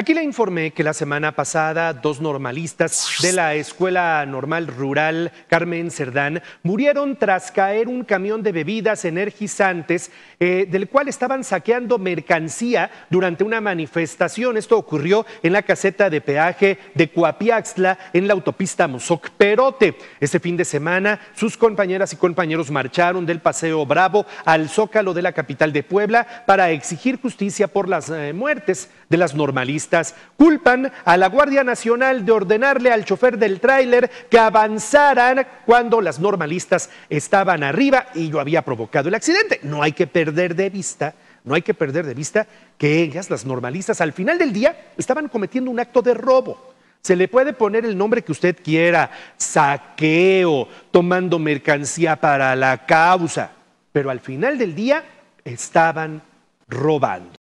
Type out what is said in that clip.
Aquí le informé que la semana pasada dos normalistas de la Escuela Normal Rural Carmen Cerdán murieron tras caer un camión de bebidas energizantes eh, del cual estaban saqueando mercancía durante una manifestación. Esto ocurrió en la caseta de peaje de Cuapiaxtla en la autopista Mozoc Perote. Este fin de semana sus compañeras y compañeros marcharon del Paseo Bravo al Zócalo de la capital de Puebla para exigir justicia por las eh, muertes de las normalistas Culpan a la Guardia Nacional de ordenarle al chofer del tráiler que avanzaran cuando las normalistas estaban arriba y yo había provocado el accidente. No hay que perder de vista no hay que perder de vista que ellas, las normalistas, al final del día estaban cometiendo un acto de robo. Se le puede poner el nombre que usted quiera, saqueo, tomando mercancía para la causa, pero al final del día estaban robando.